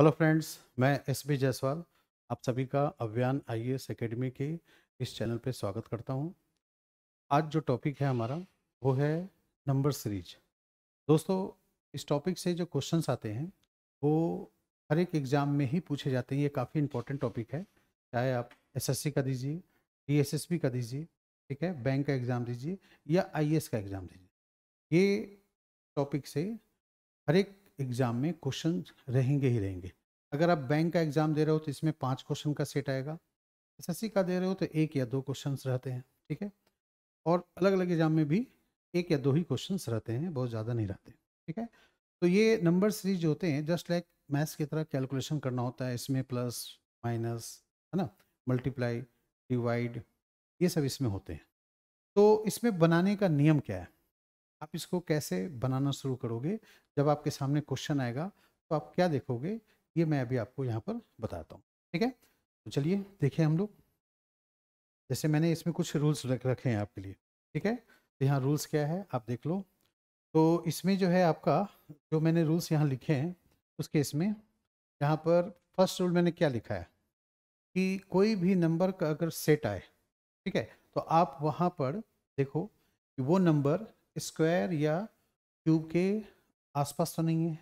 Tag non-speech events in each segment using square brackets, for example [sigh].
hello friends मैं S B Jaiswal आप सभी का अभियान आई एस अकेडमी के इस चैनल पर स्वागत करता हूं आज जो टॉपिक है हमारा वो है नंबर सीरीज दोस्तों इस टॉपिक से जो क्वेश्चंस आते हैं वो हर एक एग्ज़ाम में ही पूछे जाते हैं ये काफ़ी इंपॉर्टेंट टॉपिक है चाहे आप एसएससी का दीजिए डी का दीजिए ठीक है बैंक का एग्ज़ाम दीजिए या आई का एग्ज़ाम दीजिए ये टॉपिक से हर एक एग्ज़ाम में क्वेश्चन रहेंगे ही रहेंगे अगर आप बैंक का एग्ज़ाम दे रहे हो तो इसमें पाँच क्वेश्चन का सेट आएगा एस का दे रहे हो तो एक या दो क्वेश्चन रहते हैं ठीक है और अलग अलग एग्ज़ाम में भी एक या दो ही क्वेश्चन रहते हैं बहुत ज़्यादा नहीं रहते ठीक है तो ये नंबर सीरीज होते हैं जस्ट लाइक मैथ्स की तरह कैलकुलेशन करना होता है इसमें प्लस माइनस है ना मल्टीप्लाई डिवाइड ये सब इसमें होते हैं तो इसमें बनाने का नियम क्या है आप इसको कैसे बनाना शुरू करोगे जब आपके सामने क्वेश्चन आएगा तो आप क्या देखोगे ये मैं अभी आपको यहाँ पर बताता हूँ ठीक है तो चलिए देखिए हम लोग जैसे मैंने इसमें कुछ रूल्स रख रखे हैं आपके लिए ठीक है तो यहाँ रूल्स क्या है आप देख लो तो इसमें जो है आपका जो मैंने रूल्स यहाँ लिखे हैं उसके इसमें यहाँ पर फर्स्ट रूल मैंने क्या लिखा है कि कोई भी नंबर का अगर सेट आए ठीक है तो आप वहाँ पर देखो कि वो नंबर स्क्वायर या क्यूब के आसपास तो नहीं है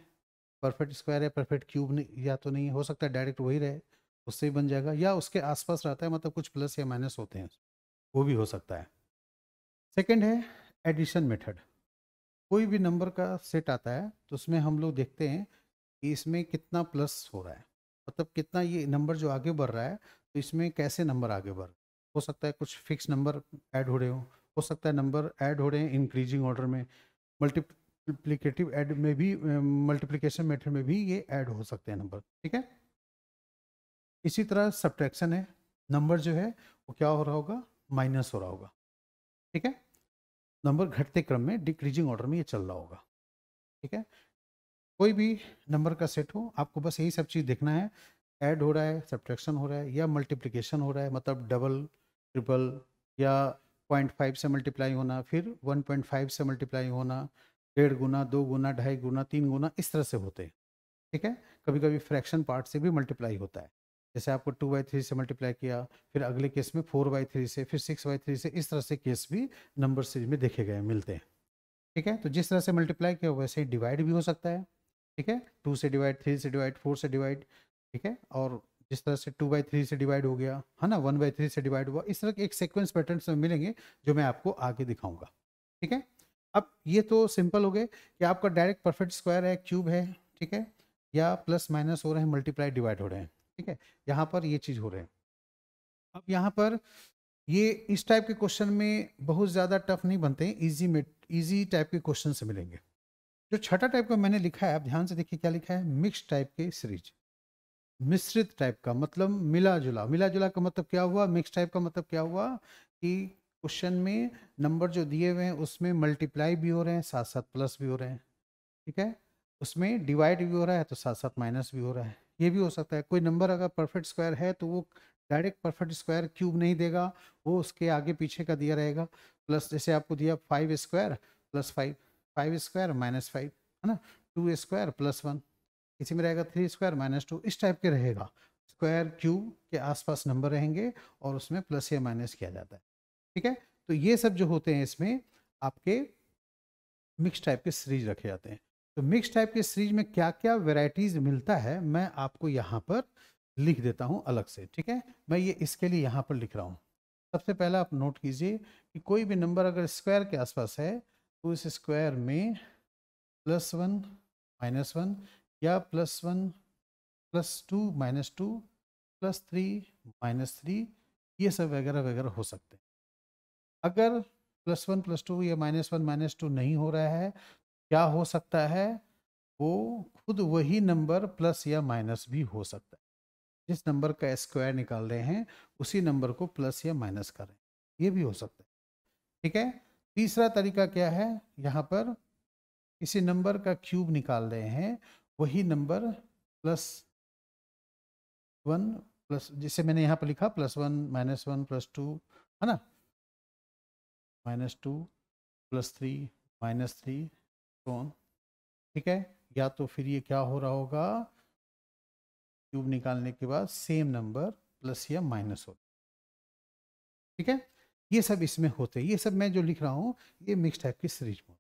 परफेक्ट स्क्वायर या परफेक्ट क्यूब या तो नहीं हो सकता है डायरेक्ट वही रहे उससे ही बन जाएगा या उसके आसपास रहता है मतलब कुछ प्लस या माइनस होते हैं वो भी हो सकता है सेकंड है एडिशन मेथड कोई भी नंबर का सेट आता है तो उसमें हम लोग देखते हैं कि इसमें कितना प्लस हो रहा है मतलब कितना ये नंबर जो आगे बढ़ रहा है तो इसमें कैसे नंबर आगे बढ़ हो सकता है कुछ फिक्स नंबर ऐड हो रहे हो हो सकता है नंबर ऐड हो रहे हैं इंक्रीजिंग ऑर्डर में मल्टीप्लीकेटिव ऐड में भी मल्टीप्लीकेशन मेथड में भी ये ऐड हो सकते हैं नंबर ठीक है इसी तरह सब्ट्रैक्शन है नंबर जो है वो क्या हो रहा होगा माइनस हो रहा होगा ठीक है नंबर घटते क्रम में डिक्रीजिंग ऑर्डर में ये चल रहा होगा ठीक है कोई भी नंबर का सेट हो आपको बस यही सब चीज़ देखना है ऐड हो रहा है सब्ट्रैक्शन हो रहा है या मल्टीप्लिकेशन हो रहा है मतलब डबल ट्रिपल या 0.5 से मल्टीप्लाई होना फिर 1.5 से मल्टीप्लाई होना डेढ़ गुना दो गुना ढाई गुना तीन गुना इस तरह से होते हैं ठीक है कभी कभी फ्रैक्शन पार्ट से भी मल्टीप्लाई होता है जैसे आपको टू बाई थ्री से मल्टीप्लाई किया फिर अगले केस में फोर बाई थ्री से फिर सिक्स बाई थ्री से इस तरह से केस भी नंबर सीरीज में देखे गए मिलते हैं ठीक है तो जिस तरह से मल्टीप्लाई किया वैसे ही डिवाइड भी हो सकता है ठीक है टू से डिवाइड थ्री से डिवाइड फोर से डिवाइड ठीक है और जिस तरह से टू बाई थ्री से डिवाइड हो गया है ना वन बाई थ्री से डिवाइड हुआ इस तरह के एक सीक्वेंस पैटर्न में मिलेंगे जो मैं आपको आगे दिखाऊंगा ठीक है अब ये तो सिंपल हो गए कि आपका डायरेक्ट परफेक्ट स्क्वायर है क्यूब है ठीक है या प्लस माइनस हो रहे हैं मल्टीप्लाई डिवाइड हो रहे हैं ठीक है यहाँ पर ये चीज़ हो रहे हैं अब यहाँ पर ये इस टाइप के क्वेश्चन में बहुत ज़्यादा टफ नहीं बनते हैं ईजी में ईजी टाइप के क्वेश्चन से मिलेंगे जो छठा टाइप का मैंने लिखा है आप ध्यान से देखिए क्या लिखा है मिक्स टाइप के सीरीज मिश्रित टाइप का मतलब मिला जुला मिला जुला का मतलब क्या हुआ मिक्स टाइप का मतलब क्या हुआ कि क्वेश्चन में नंबर जो दिए हुए हैं उसमें मल्टीप्लाई भी हो रहे हैं साथ साथ प्लस भी हो रहे हैं ठीक है उसमें डिवाइड भी हो रहा है तो साथ साथ माइनस भी हो रहा है ये भी हो सकता है कोई नंबर अगर परफेक्ट स्क्वायर है तो वो डायरेक्ट परफेक्ट स्क्वायर क्यूब नहीं देगा वो उसके आगे पीछे का दिया रहेगा प्लस जैसे आपको दिया five square plus five five square minus five है ना टू स्क्वायर प्लस वन किसी में रहेगा थ्री स्क्वायर माइनस टू इस टाइप के रहेगा स्क्वायर क्यूब के आसपास नंबर रहेंगे और उसमें प्लस या माइनस किया जाता है ठीक है तो ये सब जो होते हैं इसमें आपके मिक्स टाइप के सीरीज रखे जाते हैं तो मिक्स टाइप के सीरीज में क्या क्या वेराइटीज मिलता है मैं आपको यहाँ पर लिख देता हूँ अलग से ठीक है मैं ये इसके लिए यहाँ पर लिख रहा हूँ सबसे पहला आप नोट कीजिए कि कोई भी नंबर अगर स्क्वायर के आसपास है तो इस स्क्वायर में प्लस वन माइनस वन या plus one plus two minus two plus three minus three ये सब वगैरह वगैरह हो सकते हैं अगर प्लस वन प्लस टू या माइनस वन माइनस टू नहीं हो रहा है क्या हो सकता है वो खुद वही नंबर प्लस या माइनस भी हो सकता है जिस नंबर का स्क्वायर निकाल रहे हैं उसी नंबर को प्लस या माइनस करें ये भी हो सकता है ठीक है तीसरा तरीका क्या है यहाँ पर किसी नंबर का क्यूब निकाल रहे हैं वही नंबर प्लस वन प्लस जिसे मैंने यहाँ पर लिखा plus one minus one plus two है ना minus two plus three minus three कौन ठीक है या तो फिर ये क्या हो रहा होगा क्यूब निकालने के बाद सेम नंबर प्लस या माइनस हो ठीक है ये सब इसमें होते हैं ये सब मैं जो लिख रहा हूँ ये मिक्स टाइप की सीरीज में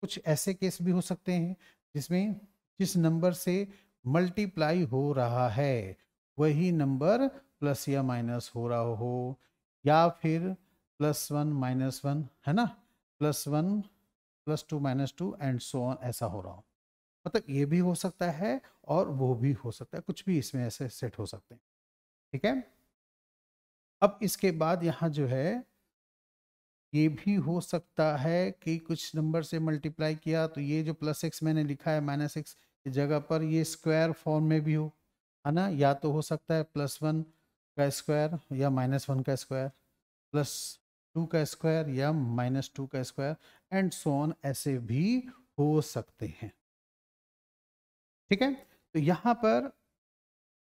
कुछ ऐसे केस भी हो सकते हैं जिसमें जिस नंबर से मल्टीप्लाई हो रहा है वही नंबर प्लस या माइनस हो रहा हो या फिर प्लस वन माइनस वन है ना plus one plus two minus two and so on ऐसा हो रहा हो मतलब ये भी हो सकता है और वो भी हो सकता है कुछ भी इसमें ऐसे सेट हो सकते हैं ठीक है अब इसके बाद यहाँ जो है ये भी हो सकता है कि कुछ नंबर से मल्टीप्लाई किया तो ये जो प्लस एक्स मैंने लिखा है माइनस एक्स जगह पर ये स्क्वायर फॉर्म में भी हो है ना या तो हो सकता है प्लस वन का स्क्वायर या माइनस वन का स्क्वायर प्लस टू का स्क्वायर या माइनस टू का स्क्वायर एंड सोन ऐसे भी हो सकते हैं ठीक है तो यहाँ पर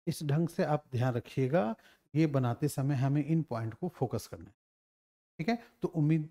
इस ढंग से आप ध्यान रखिएगा ये बनाते समय हमें इन पॉइंट को फोकस करना है ठीक है तो उम्मीद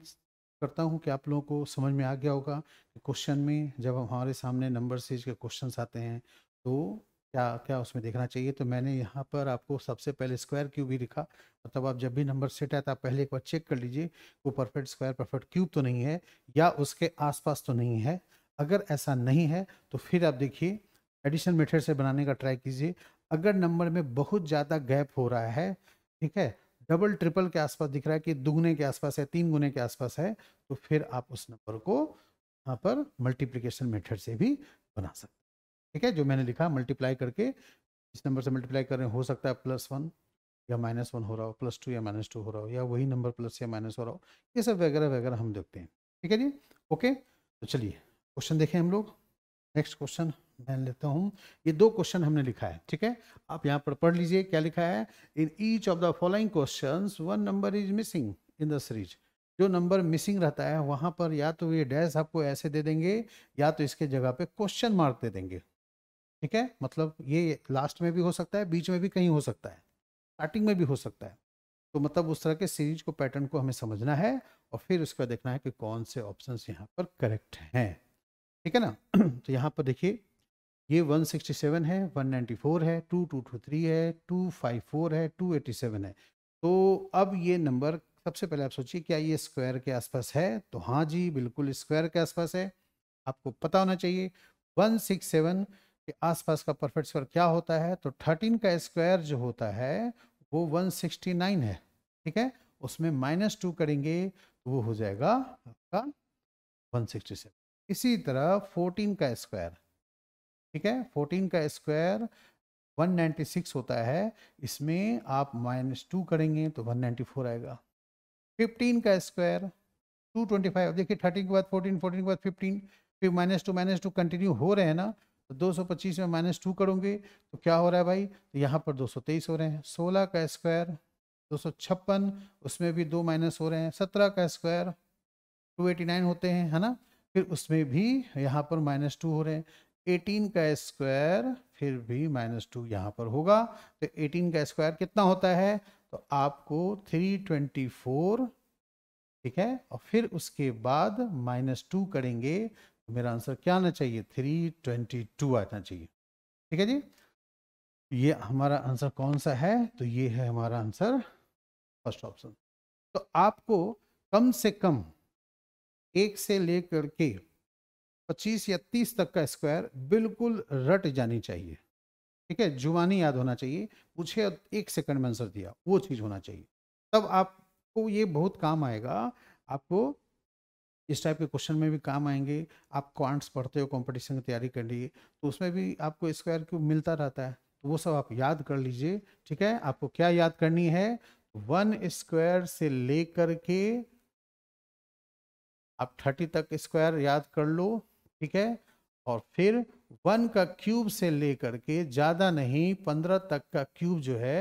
करता हूँ कि आप लोगों को समझ में आ गया होगा कि क्वेश्चन में जब हमारे सामने नंबर सीरीज के क्वेश्चन आते हैं तो क्या क्या उसमें देखना चाहिए तो मैंने यहाँ पर आपको सबसे पहले स्क्वायर क्यूब ही लिखा मतलब आप जब भी नंबर सेट है तो आप पहले एक बार चेक कर लीजिए वो परफेक्ट स्क्वायर परफेक्ट क्यूब तो नहीं है या उसके आसपास तो नहीं है अगर ऐसा नहीं है तो फिर आप देखिए एडिशन मेथड से बनाने का ट्राई कीजिए अगर नंबर में बहुत ज़्यादा गैप हो रहा है ठीक है डबल ट्रिपल के आसपास दिख रहा है कि दुगने के आसपास है तीन गुने के आसपास है तो फिर आप उस नंबर को यहाँ पर मल्टीप्लीकेशन मेथड से भी बना सकते हैं ठीक है जो मैंने लिखा मल्टीप्लाई करके इस नंबर से मल्टीप्लाई कर रहे हो सकता है प्लस वन या माइनस वन हो रहा हो प्लस टू या माइनस टू हो रहा हो या वही नंबर प्लस या माइनस हो रहा हो ये सब वगैरह वगैरह हम देखते हैं ठीक है जी ओके तो चलिए क्वेश्चन देखें हम लोग नेक्स्ट क्वेश्चन मैं लेता हूँ ये दो क्वेश्चन हमने लिखा है ठीक है आप यहाँ पर पढ़ लीजिए क्या लिखा है in each of the following question one number is missing in the series जो नंबर मिसिंग रहता है वहाँ पर या तो ये डैश आपको ऐसे दे देंगे या तो इसके जगह पे क्वेश्चन मार्क दे देंगे ठीक है मतलब ये लास्ट में भी हो सकता है बीच में भी कहीं हो सकता है स्टार्टिंग में भी हो सकता है तो मतलब उस तरह के सीरीज को पैटर्न को हमें समझना है और फिर उसका देखना है कि कौन से ऑप्शन यहाँ पर करेक्ट हैं ठीक है ना [clears throat] तो यहाँ पर देखिए ये 167 है 194 है 2223 है 254 है 287 है तो अब ये नंबर सबसे पहले आप सोचिए क्या ये स्क्वायर के आसपास है तो हाँ जी बिल्कुल स्क्वायर के आसपास है आपको पता होना चाहिए 167 के आसपास का परफेक्ट स्क्वायर क्या होता है तो 13 का स्क्वायर जो होता है वो 169 है ठीक है उसमें माइनस टू करेंगे तो वो हो जाएगा आपका वन इसी तरह फोर्टीन का स्क्वायर ठीक है फोर्टीन का स्क्वायर 196 होता है इसमें आप माइनस टू करेंगे तो 194 आएगा 15 का स्क्वायर 225 देखिए 13 के बाद 14 14 के बाद 15 फिर minus two minus two continue हो रहे हैं ना तो 225 में माइनस टू करूँगे तो क्या हो रहा है भाई तो यहाँ पर 223 हो रहे हैं 16 का स्क्वायर दो उसमें भी दो माइनस हो रहे हैं 17 का स्क्वायर 289 होते हैं है ना फिर उसमें भी यहाँ पर माइनस टू हो रहे हैं एटीन का स्क्वायर फिर भी माइनस टू यहाँ पर होगा तो एटीन का स्क्वायर कितना होता है तो आपको थ्री ट्वेंटी फोर ठीक है और फिर उसके बाद माइनस टू करेंगे तो मेरा आंसर क्या आना चाहिए थ्री ट्वेंटी टू आना चाहिए ठीक है जी ये हमारा आंसर कौन सा है तो ये है हमारा आंसर फर्स्ट ऑप्शन तो आपको कम से कम एक से लेकर के 25 या 30 तक का स्क्वायर बिल्कुल रट जानी चाहिए ठीक है जुबानी याद होना चाहिए पूछे एक सेकंड में आंसर दिया वो चीज़ होना चाहिए तब आपको ये बहुत काम आएगा आपको इस टाइप के क्वेश्चन में भी काम आएंगे आप क्वांट्स पढ़ते हो कंपटीशन की तैयारी कर लिए तो उसमें भी आपको स्क्वायर क्यों मिलता रहता है तो वो सब आप याद कर लीजिए ठीक है आपको क्या याद करनी है वन स्क्वायर से लेकर के आप थर्टी तक स्क्वायर याद कर लो ठीक है और फिर वन का क्यूब से लेकर के ज़्यादा नहीं पंद्रह तक का क्यूब जो है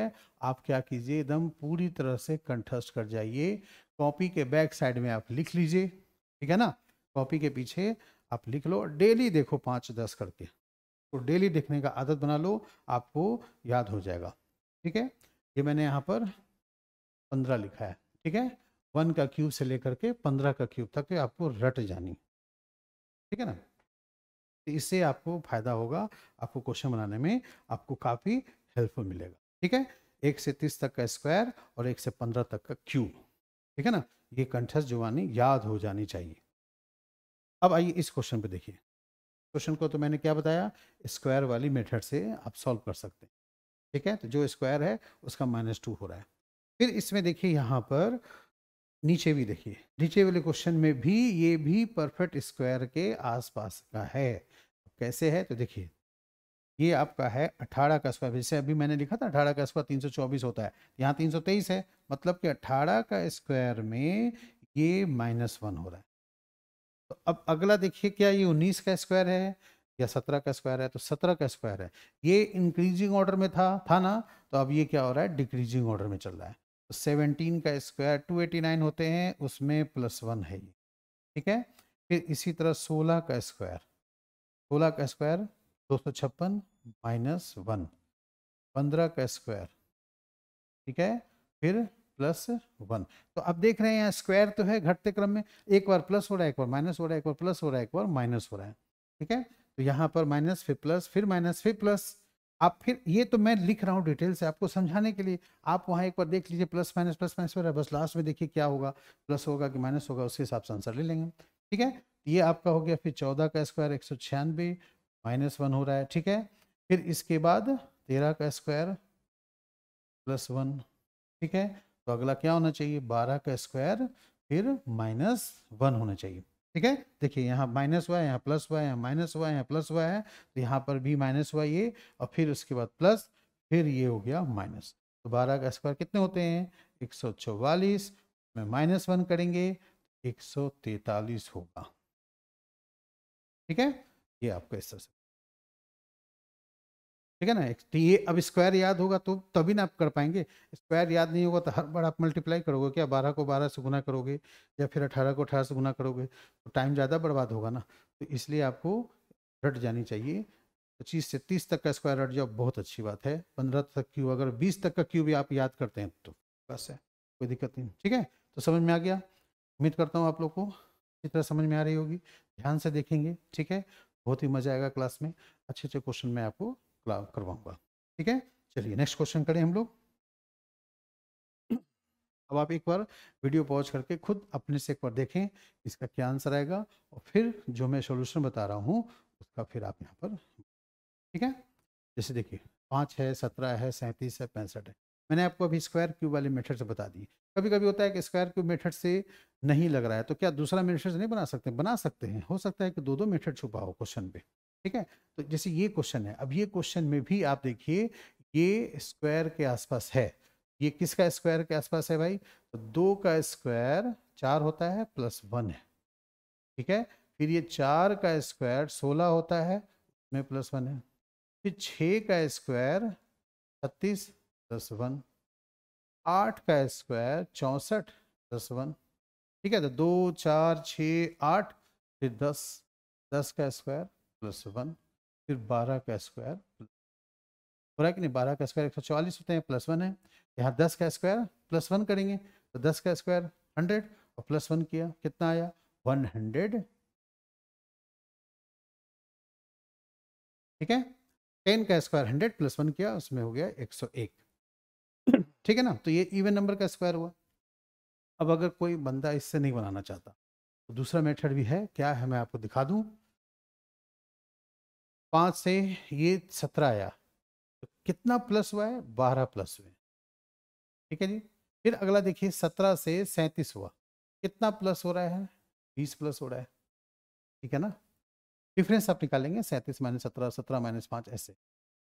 आप क्या कीजिए एकदम पूरी तरह से कंठस्थ कर जाइए कॉपी के बैक साइड में आप लिख लीजिए ठीक है ना कॉपी के पीछे आप लिख लो डेली देखो पाँच दस करके तो डेली देखने का आदत बना लो आपको याद हो जाएगा ठीक है ये मैंने यहाँ पर पंद्रह लिखा है ठीक है वन का क्यूब से लेकर के पंद्रह का क्यूब तक आपको रट जानी ठीक है ना तो इससे आपको फायदा होगा आपको क्वेश्चन बनाने में आपको काफ़ी हेल्पफुल मिलेगा ठीक है एक से तीस तक का स्क्वायर और एक से पंद्रह तक का क्यूब ठीक है ना ये कंठस जुबानी याद हो जानी चाहिए अब आइए इस क्वेश्चन पे देखिए क्वेश्चन को तो मैंने क्या बताया स्क्वायर वाली मेथड से आप सॉल्व कर सकते हैं ठीक है तो जो स्क्वायर है उसका माइनस टू हो रहा है फिर इसमें देखिए यहाँ पर नीचे भी देखिए नीचे वाले क्वेश्चन में भी ये भी परफेक्ट स्क्वायर के आसपास का है कैसे है तो देखिए ये आपका है अठारह का स्क्वायर जैसे अभी मैंने लिखा था अठारह का स्क्वायर तीन सौ चौबीस होता है यहाँ तीन सौ तेईस है मतलब कि अठारह का स्क्वायर में ये माइनस वन हो रहा है तो अब अगला देखिए क्या ये उन्नीस का स्क्वायर है या सत्रह का स्क्वायर है तो सत्रह का स्क्वायर है ये इंक्रीजिंग ऑर्डर में था था ना तो अब ये क्या हो रहा है डिक्रीजिंग ऑर्डर में चल रहा है सेवनटीन का स्क्वायर टू एटी नाइन होते हैं उसमें प्लस वन है ये ठीक है फिर इसी तरह सोलह का स्क्वायर सोलह का स्क्वायर दो सौ छप्पन माइनस वन पंद्रह का स्क्वायर ठीक है फिर प्लस वन तो अब देख रहे हैं यहाँ स्क्वायर तो है घटते क्रम में एक बार प्लस हो रहा है एक बार माइनस हो रहा है एक बार प्लस हो रहा है एक बार माइनस हो रहा है ठीक है तो यहाँ पर माइनस फिर प्लस फिर माइनस फिर प्लस आप फिर ये तो मैं लिख रहा हूँ डिटेल से आपको समझाने के लिए आप वहाँ एक बार देख लीजिए प्लस माइनस प्लस माइनस मेरा बस लास्ट में देखिए क्या होगा प्लस होगा कि माइनस होगा उसके हिसाब से आंसर ले लेंगे ठीक है ये आपका हो गया फिर चौदह का स्क्वायर एक सौ छियानवे माइनस वन हो रहा है ठीक है फिर इसके बाद तेरह का स्क्वायर प्लस वन ठीक है तो अगला क्या होना चाहिए बारह का स्क्वायर फिर माइनस वन होना चाहिए ठीक है देखिए यहाँ माइनस हुआ है यहाँ प्लस हुआ है यहाँ माइनस हुआ है यहाँ प्लस हुआ है तो यहाँ पर भी माइनस हुआ ये और फिर उसके बाद प्लस फिर ये हो गया माइनस तो बारह का स्क्वायर कितने होते हैं एक सौ चौवालीस में माइनस वन करेंगे एक सौ तैतालीस होगा ठीक है ये आपको इस तरह से ठीक है ना तो ये अब स्क्वायर याद होगा तो तभी ना आप कर पाएंगे स्क्वायर याद नहीं होगा तो हर बार आप मल्टीप्लाई करोगे क्या बारह को बारह से गुना करोगे या फिर अठारह को अठारह से गुना करोगे तो टाइम ज़्यादा बर्बाद होगा ना तो इसलिए आपको रट जानी चाहिए पच्चीस से तीस तक का स्क्वायर रट जाओ बहुत अच्छी बात है पंद्रह तक क्यूब अगर बीस तक का क्यूब भी आप याद करते हैं तो बस है कोई दिक्कत नहीं ठीक है तो समझ में आ गया उम्मीद करता हूँ आप लोग को अच्छी तरह समझ में आ रही होगी ध्यान से देखेंगे ठीक है बहुत ही मज़ा आएगा क्लास में अच्छे अच्छे क्वेश्चन मैं आपको करवाऊंगा ठीक है चलिए नेक्स्ट क्वेश्चन करें हम लोग अब आप एक बार वीडियो पॉज करके खुद अपने से एक बार देखें इसका क्या आंसर आएगा और फिर जो मैं सॉल्यूशन बता रहा हूँ उसका फिर आप यहाँ पर ठीक है जैसे देखिए पाँच है सत्रह है सैंतीस है पैंसठ है मैंने आपको अभी स्क्वायर क्यूब वाले मेथड से बता दिए कभी कभी होता है कि स्क्वायर क्यूब मेथड से नहीं लग रहा है तो क्या दूसरा मेथड नहीं बना सकते बना सकते हैं हो सकता है कि दो दो मेथड छुपा हो क्वेश्चन पे ठीक है तो जैसे ये क्वेश्चन है अब ये क्वेश्चन में भी आप देखिए ये स्क्वायर के आसपास है ये किसका स्क्वायर के आसपास है भाई तो दो का स्क्वायर चार होता है प्लस वन है ठीक है फिर ये चार का स्क्वायर सोलह होता है उसमें प्लस वन है फिर छः का स्क्वायर छत्तीस प्लस वन आठ का स्क्वायर चौंसठ प्लस वन ठीक है तो दो चार छः आठ फिर दस दस का स्क्वायर प्लस वन फिर बारह का स्क्वायर हो रहा है कि नहीं बारह का स्क्वायर एक सौ चवालीस होते हैं प्लस वन है यहाँ दस का स्क्वायर प्लस वन करेंगे तो दस का स्क्वायर हंड्रेड और प्लस वन किया कितना आया वन हंड्रेड ठीक है टेन का स्क्वायर हंड्रेड प्लस वन किया उसमें हो गया एक सौ एक ठीक है ना तो ये इवन नंबर का स्क्वायर हुआ अब अगर कोई बंदा इससे नहीं बनाना चाहता तो दूसरा मेथड भी है क्या है मैं आपको दिखा दूं पाँच से ये सत्रह आया तो कितना प्लस हुआ है बारह प्लस हुए ठीक है जी फिर अगला देखिए सत्रह से सैंतीस हुआ कितना प्लस हो रहा है बीस प्लस हो रहा है ठीक है ना डिफरेंस आप निकालेंगे सैंतीस माइनस सत्रह सत्रह माइनस पाँच ऐसे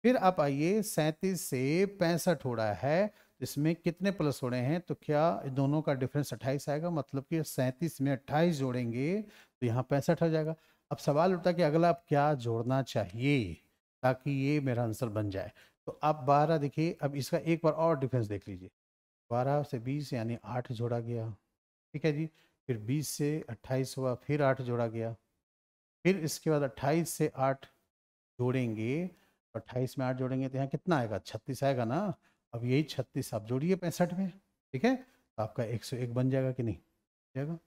फिर आप आइए सैंतीस से पैंसठ हो रहा है इसमें कितने प्लस हो रहे हैं तो क्या दोनों का डिफरेंस अट्ठाईस आएगा मतलब कि सैंतीस में अट्ठाईस जोड़ेंगे तो यहाँ पैंसठ हो जाएगा अब सवाल उठता कि अगला आप क्या जोड़ना चाहिए ताकि ये मेरा आंसर बन जाए तो आप बारह देखिए अब इसका एक बार और डिफरेंस देख लीजिए बारह से बीस यानी आठ जोड़ा गया ठीक है जी फिर बीस से अट्ठाईस हुआ फिर आठ जोड़ा गया फिर इसके बाद अट्ठाईस से आठ जोड़ेंगे अट्ठाईस में आठ जोड़ेंगे तो यहाँ कितना आएगा छत्तीस आएगा ना अब यही छत्तीस आप जोड़िए पैंसठ में ठीक है तो आपका एक सौ एक बन जाएगा कि नहीं जाएगा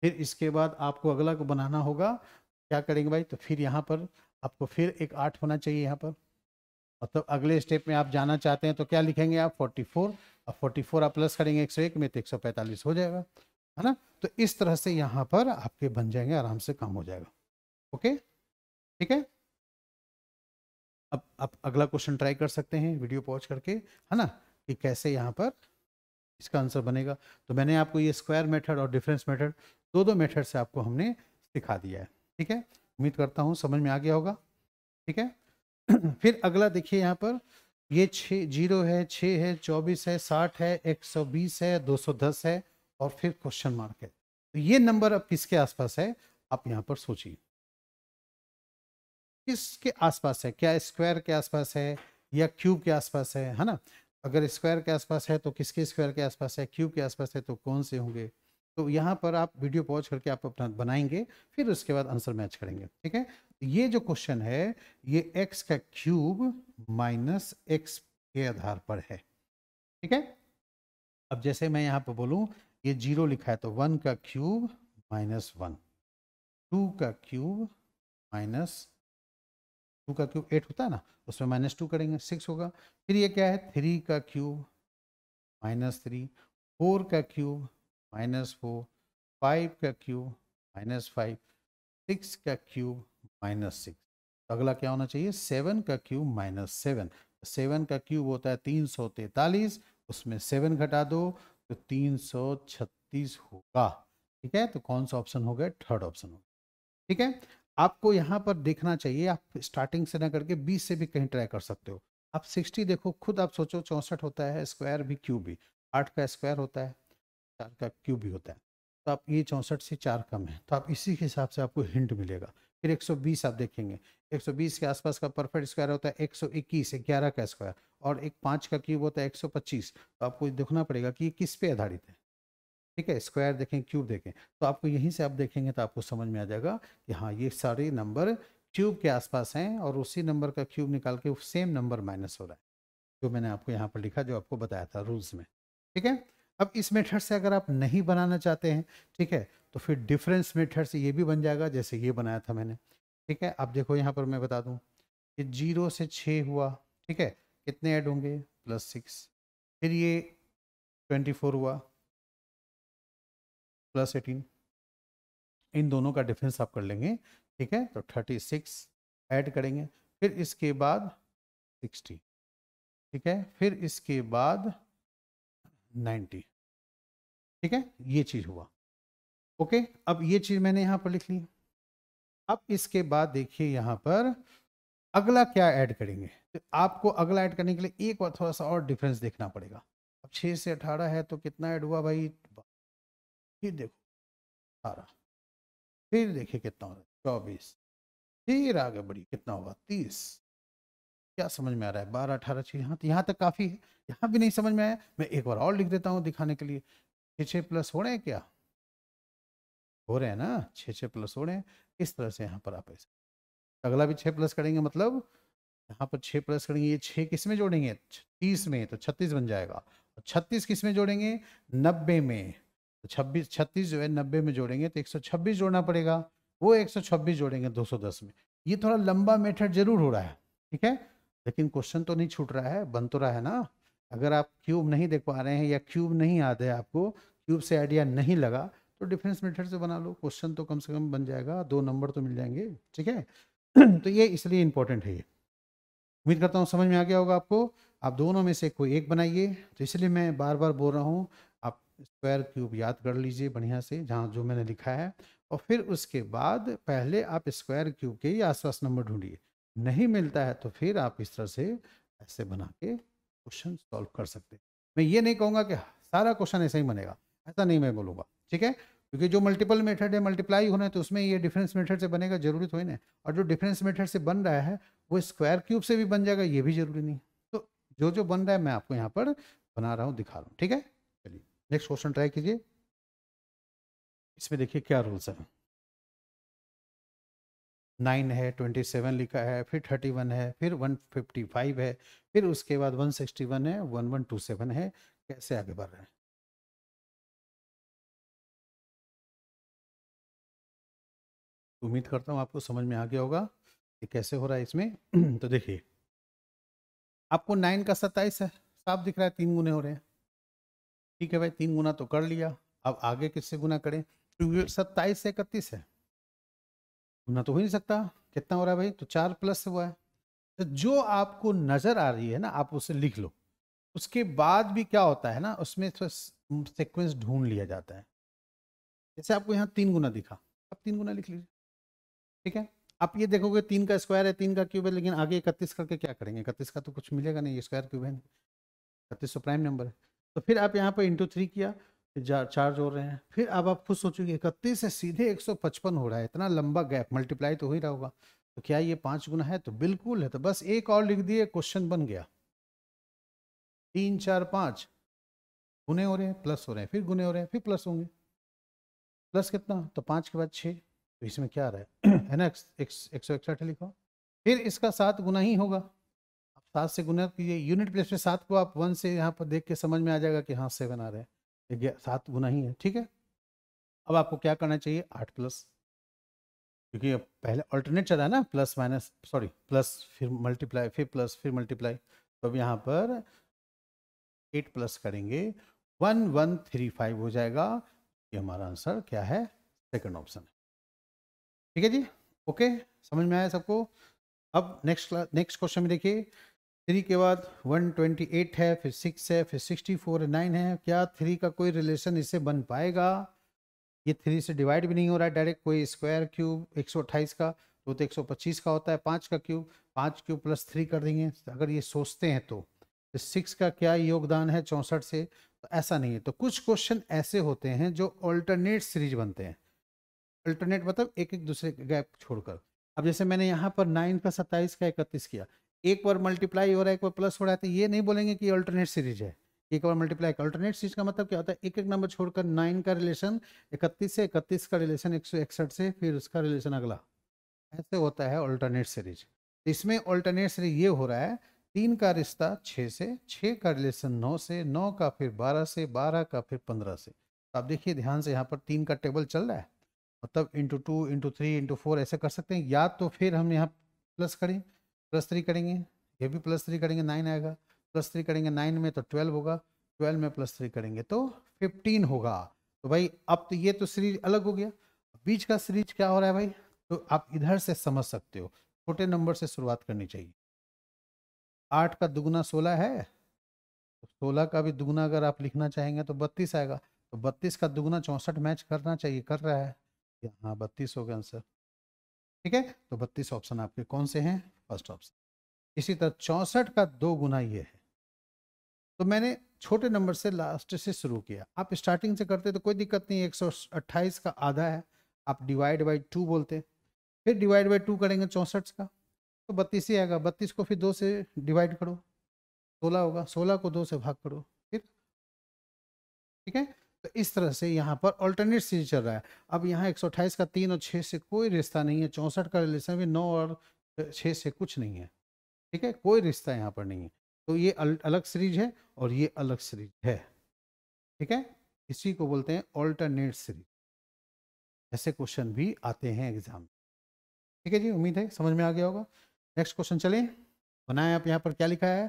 फिर इसके बाद आपको अगला को बनाना होगा क्या करेंगे भाई तो फिर यहाँ पर आपको फिर एक आठ होना चाहिए यहाँ पर मतलब तो अगले स्टेप में आप जाना चाहते हैं तो क्या लिखेंगे आप 44 और 44 आप प्लस करेंगे 101 में तो 145 हो जाएगा है ना तो इस तरह से यहाँ पर आपके बन जाएंगे आराम से काम हो जाएगा ओके ठीक है अब आप अगला क्वेश्चन ट्राई कर सकते हैं वीडियो पॉज करके है ना कि कैसे यहाँ पर इसका आंसर बनेगा तो मैंने आपको ये स्क्वायर मेथड और डिफरेंस मेथड दो दो मेथड से आपको हमने सिखा दिया है ठीक है उम्मीद करता हूँ समझ में आ गया होगा ठीक है [clears throat] फिर अगला देखिए यहाँ पर ये छः जीरो है छः है चौबीस है साठ है एक सौ बीस है दो सौ दस है और फिर क्वेश्चन मार्क है तो ये नंबर अब किसके आसपास है आप यहाँ पर सोचिए किसके आसपास है क्या स्क्वायर के आसपास है या क्यूब के आसपास है है ना अगर स्क्वायर के आसपास है तो किसके स्क्वायर के आसपास है क्यूब के आसपास है तो कौन से होंगे तो यहाँ पर आप वीडियो पॉज करके आप अपना बनाएंगे फिर उसके बाद आंसर मैच करेंगे ठीक है ये जो क्वेश्चन है ये एक्स का क्यूब माइनस एक्स के आधार पर है ठीक है अब जैसे मैं यहाँ पर बोलूँ ये जीरो लिखा है तो वन का क्यूब माइनस वन टू का क्यूब माइनस टू का क्यूब एट होता है ना उसमें माइनस टू करेंगे सिक्स होगा फिर ये क्या है थ्री का क्यूब माइनस थ्री फोर का क्यूब माइनस फोर फाइव का क्यूब माइनस फाइव सिक्स का क्यूब माइनस सिक्स तो अगला क्या होना चाहिए सेवन का क्यूब माइनस सेवन तो सेवन का क्यूब होता है तीन सौ तैतालीस उसमें सेवन घटा दो तो तीन सौ छत्तीस होगा ठीक है तो कौन सा ऑप्शन हो गया थर्ड ऑप्शन हो ठीक है आपको यहाँ पर देखना चाहिए आप स्टार्टिंग से ना करके बीस से भी कहीं ट्राई कर सकते हो आप सिक्सटी देखो खुद आप सोचो चौंसठ होता है स्क्वायर भी क्यूब भी आठ का स्क्वायर होता है चार का क्यूब भी होता है तो आप ये चौंसठ से चार कम है तो आप इसी के हिसाब से आपको हिंट मिलेगा फिर 120 आप देखेंगे 120 के आसपास का परफेक्ट स्क्वायर होता है 121 ग्यारह का स्क्वायर और एक पाँच का क्यूब होता है 125 तो आपको देखना पड़ेगा कि ये किस पे आधारित है ठीक है स्क्वायर देखें क्यूब देखें तो आपको यहीं से आप देखेंगे तो आपको समझ में आ जाएगा कि हाँ ये सारे नंबर क्यूब के आसपास हैं और उसी नंबर का क्यूब निकाल के सेम नंबर माइनस हो रहा है जो मैंने आपको यहाँ पर लिखा जो आपको बताया था रूल्स में ठीक है अब इस मेथड से अगर आप नहीं बनाना चाहते हैं ठीक है तो फिर डिफरेंस मेथड से ये भी बन जाएगा जैसे ये बनाया था मैंने ठीक है आप देखो यहाँ पर मैं बता दूँ कि जीरो से छ हुआ ठीक है कितने ऐड होंगे प्लस सिक्स फिर ये ट्वेंटी फोर हुआ प्लस एटीन इन दोनों का डिफरेंस आप कर लेंगे ठीक है तो थर्टी सिक्स ऐड करेंगे फिर इसके बाद सिक्सटी ठीक है फिर इसके बाद नाइन्टी ठीक है ये चीज हुआ ओके अब ये चीज मैंने यहां पर लिख ली अब इसके बाद देखिए यहां पर अगला क्या ऐड करेंगे तो आपको अगला ऐड करने के लिए एक बार थोड़ा सा और डिफरेंस देखना पड़ेगा अब छः से अठारह है तो कितना ऐड हुआ भाई फिर देखो अठारह फिर देखिए कितना हो रहा है चौबीस फिर आगे बढ़ी कितना हुआ तीस क्या समझ में आ रहा है बारह अठारह छः यहाँ तो, यहाँ तक काफ़ी है यहाँ भी नहीं समझ में आया मैं एक बार और लिख देता हूँ दिखाने के लिए छः छः प्लस हो रहे हैं क्या हो रहे हैं ना छः छः प्लस हो रहे हैं इस तरह से यहाँ पर आप ऐसे अगला भी छः प्लस करेंगे मतलब यहाँ पर छः प्लस करेंगे ये छः किस में जोड़ेंगे तीस में तो छत्तीस बन जाएगा और छत्तीस किस में जोड़ेंगे नब्बे में तो छब्बीस छत्तीस जो है नब्बे में जोड़ेंगे तो एक सौ छब्बीस जोड़ना पड़ेगा वो एक सौ छब्बीस जोड़ेंगे दो सौ दस में ये थोड़ा लंबा मेथड जरूर हो रहा है ठीक है लेकिन क्वेश्चन तो नहीं छूट रहा है बन तो रहा है ना अगर आप क्यूब नहीं देख पा रहे हैं या क्यूब नहीं याद है आपको क्यूब से आइडिया नहीं लगा तो डिफरेंस मेथड से बना लो क्वेश्चन तो कम से कम बन जाएगा दो नंबर तो मिल जाएंगे ठीक है [clears throat] तो ये इसलिए इंपॉर्टेंट है ये उम्मीद करता हूँ समझ में आ गया होगा आपको आप दोनों में से कोई एक बनाइए तो इसलिए मैं बार बार बोल रहा हूँ आप स्क्वायर क्यूब याद कर लीजिए बढ़िया से जहाँ जो मैंने लिखा है और फिर उसके बाद पहले आप स्क्वायर क्यूब के आसपास नंबर ढूंढिए नहीं मिलता है तो फिर आप इस तरह से ऐसे बना के क्वेश्चन सॉल्व कर सकते हैं मैं ये नहीं कहूँगा कि सारा क्वेश्चन ऐसा ही बनेगा ऐसा नहीं मैं बोलूँगा ठीक है क्योंकि जो मल्टीपल मेथड है मल्टीप्लाई होना है तो उसमें ये डिफरेंस मेथड से बनेगा जरूरी थोड़ी ना और जो डिफरेंस मेथड से बन रहा है वो स्क्वायर क्यूब से भी बन जाएगा ये भी जरूरी नहीं तो जो जो बन रहा है मैं आपको यहाँ पर बना रहा हूँ दिखा रहा हूँ ठीक है चलिए नेक्स्ट क्वेश्चन ट्राई कीजिए इसमें देखिए क्या रूल्स है नाइन है ट्वेंटी सेवन लिखा है फिर थर्टी वन है फिर वन फिफ्टी फाइव है फिर उसके बाद वन सिक्सटी वन है वन वन टू सेवन है कैसे आगे बढ़ रहे हैं उम्मीद करता हूँ आपको समझ में आ गया होगा कि कैसे हो रहा है इसमें [clears throat] तो देखिए आपको नाइन का सत्ताईस है साफ दिख रहा है तीन गुने हो रहे हैं ठीक है भाई तीन गुना तो कर लिया अब आगे किससे गुना करें सत्ताईस से इकतीस है गुना तो हो नहीं सकता कितना हो रहा है भाई तो चार प्लस हुआ है तो जो आपको नज़र आ रही है ना आप उसे लिख लो उसके बाद भी क्या होता है ना उसमें तो सिक्वेंस ढूंढ लिया जाता है जैसे आपको यहाँ तीन गुना दिखा आप तीन गुना लिख लीजिए ठीक है आप ये देखोगे तीन का स्क्वायर है तीन का क्यूब है लेकिन आगे इकतीस करके क्या करेंगे इकतीस का तो कुछ मिलेगा नहीं स्क्वायर क्यूब है इकतीस सौ प्राइम नंबर है तो फिर आप यहाँ पर इंटू थ्री किया चार्ज हो रहे हैं फिर अब आप खुद सोचोगे इकतीस से सीधे एक सौ पचपन हो रहा है इतना लंबा गैप मल्टीप्लाई तो हो ही रहा होगा तो क्या ये पाँच गुना है तो बिल्कुल है तो बस एक और लिख दिए क्वेश्चन बन गया तीन चार पाँच गुने हो रहे हैं प्लस हो रहे हैं फिर गुने हो रहे हैं फिर प्लस होंगे प्लस कितना तो पाँच के बाद छः तो इसमें क्या आ रहा है [clears throat] है ना एक सौ इकसठ लिखो फिर इसका सात गुना ही होगा आप सात से गुना कीजिए यूनिट प्लेस पे सात को आप वन से यहाँ पर देख के समझ में आ जाएगा कि हाँ सेवन आ रहा है सात गुना ही है ठीक है अब आपको क्या करना चाहिए आठ प्लस क्योंकि पहले अल्टरनेट चला है ना प्लस माइनस सॉरी प्लस फिर मल्टीप्लाई फिर प्लस फिर मल्टीप्लाई तो अब यहाँ पर एट प्लस करेंगे वन वन थ्री फाइव हो जाएगा ये हमारा आंसर क्या है सेकंड ऑप्शन है ठीक है जी ओके समझ में आया सबको अब नेक्स्ट नेक्स्ट क्वेश्चन में देखिए थ्री के बाद वन ट्वेंटी एट है फिर सिक्स है फिर फोर है नाइन है क्या थ्री का कोई रिलेशन इससे बन पाएगा ये थ्री से डिवाइड भी नहीं हो रहा है डायरेक्ट कोई स्क्वायर क्यूब एक सौ अट्ठाईस का तो, तो एक सौ पच्चीस का होता है पाँच का क्यूब पाँच क्यूब प्लस थ्री कर देंगे अगर ये सोचते हैं तो, तो सिक्स का क्या योगदान है चौंसठ से तो ऐसा नहीं है तो कुछ क्वेश्चन ऐसे होते हैं जो ऑल्टरनेट सीरीज बनते हैं अल्टरनेट मतलब एक एक दूसरे गैप छोड़कर अब जैसे मैंने यहाँ पर नाइन का सत्ताईस का इकतीस किया एक बार मल्टीप्लाई हो रहा है एक बार प्लस हो रहा है तो ये नहीं बोलेंगे कि अल्टरनेट सीरीज है एक बार मल्टीप्लाई अल्टरनेट सीरीज का मतलब क्या होता है एक एक नंबर छोड़कर नाइन का रिलेशन इकतीस से इकतीस का रिलेशन एक सौ इकसठ से फिर उसका रिलेशन अगला ऐसे होता है अल्टरनेट सीरीज इसमें अल्टरनेट सीरीज ये हो रहा है तीन का रिश्ता छः से छः का रिलेशन नौ से नौ का फिर बारह से बारह का फिर पंद्रह से तो आप देखिए ध्यान से यहाँ पर तीन का टेबल चल रहा है मतलब into two into three into four ऐसे कर सकते हैं या तो फिर हम यहाँ प्लस करें प्लस थ्री करेंगे ये भी प्लस थ्री करेंगे नाइन आएगा प्लस थ्री करेंगे नाइन में तो ट्वेल्व होगा ट्वेल्व में प्लस थ्री करेंगे तो फिफ्टीन होगा तो भाई अब तो ये तो सीरीज अलग हो गया बीच का सीरीज क्या हो रहा है भाई तो आप इधर से समझ सकते हो छोटे नंबर से शुरुआत करनी चाहिए आठ का दुगुना सोलह है तो सोलह का भी दुगुना अगर आप लिखना चाहेंगे तो बत्तीस आएगा तो बत्तीस का दुगुना चौंसठ मैच करना चाहिए कर रहा है हाँ बत्तीस हो गया आंसर ठीक है तो बत्तीस ऑप्शन आपके कौन से हैं फर्स्ट ऑप्शन इसी तरह चौंसठ का दो गुना ये है तो मैंने छोटे नंबर से लास्ट से शुरू किया आप स्टार्टिंग से करते तो कोई दिक्कत नहीं एक का आधा है आप डिवाइड बाई टू बोलते फिर डिवाइड बाई टू करेंगे चौंसठ का तो बत्तीस ही आएगा बत्तीस को फिर दो से डिवाइड करो सोलह होगा सोलह को दो से भाग करो फिर ठीक है तो इस तरह से यहाँ पर अल्टरनेट सीरीज चल रहा है अब यहाँ एक का तीन और छः से कोई रिश्ता नहीं है चौंसठ का रिलेशन भी नौ और छः से कुछ नहीं है ठीक है कोई रिश्ता यहाँ पर नहीं है तो ये अलग सीरीज है और ये अलग सीरीज है ठीक है इसी को बोलते हैं ऑल्टरनेट सीरीज ऐसे क्वेश्चन भी आते हैं एग्जाम में ठीक है जी उम्मीद है समझ में आ गया होगा नेक्स्ट क्वेश्चन चले बनाए आप यहाँ पर क्या लिखा है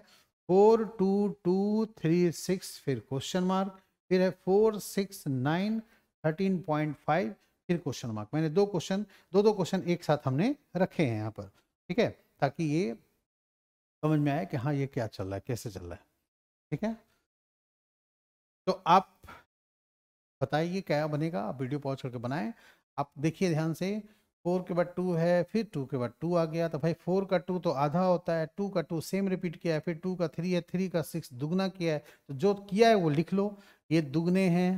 four two two three six फिर क्वेश्चन मार्क फिर है four six nine thirteen point five फिर क्वेश्चन मार्क मैंने दो क्वेश्चन दो दो क्वेश्चन एक साथ हमने रखे हैं यहाँ पर ठीक है ताकि ये समझ में आए कि हाँ ये क्या चल रहा है कैसे चल रहा है ठीक है तो आप बताइए क्या बनेगा आप वीडियो पॉज करके बनाएं आप देखिए ध्यान से फोर के बाद टू है फिर टू के बाद टू आ गया तो भाई फोर का टू तो आधा होता है टू का टू सेम रिपीट किया है फिर टू का थ्री है थ्री का सिक्स दुगना किया है तो जो किया है वो लिख लो ये दुगने हैं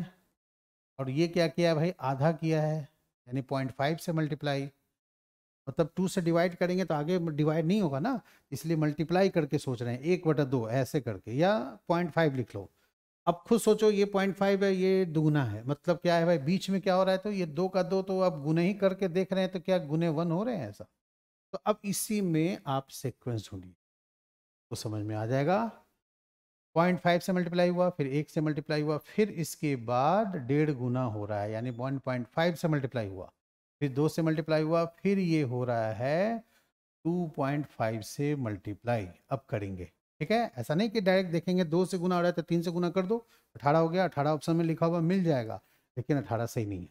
और ये क्या किया है भाई आधा किया है यानी पॉइंट फाइव से मल्टीप्लाई मतलब टू से डिवाइड करेंगे तो आगे डिवाइड नहीं होगा ना इसलिए मल्टीप्लाई करके सोच रहे हैं एक बटा दो ऐसे करके या पॉइंट फाइव लिख लो अब खुद सोचो ये पॉइंट फाइव है ये दुगुना है मतलब क्या है भाई बीच में क्या हो रहा है तो ये दो का दो तो आप गुने ही करके देख रहे हैं तो क्या गुने वन हो रहे हैं ऐसा तो अब इसी में आप सिक्वेंस ढूंढिए तो समझ में आ जाएगा पॉइंट फाइव से मल्टीप्लाई हुआ फिर एक से मल्टीप्लाई हुआ फिर इसके बाद डेढ़ गुना हो रहा है यानी वन पॉइंट फाइव से मल्टीप्लाई हुआ फिर दो से मल्टीप्लाई हुआ फिर ये हो रहा है 2.5 से मल्टीप्लाई अब करेंगे ठीक है ऐसा नहीं कि डायरेक्ट देखेंगे दो से गुना हो रहा है तो तीन से गुना कर दो अठारह हो गया अठारह ऑप्शन में लिखा हुआ मिल जाएगा लेकिन अठारह सही नहीं है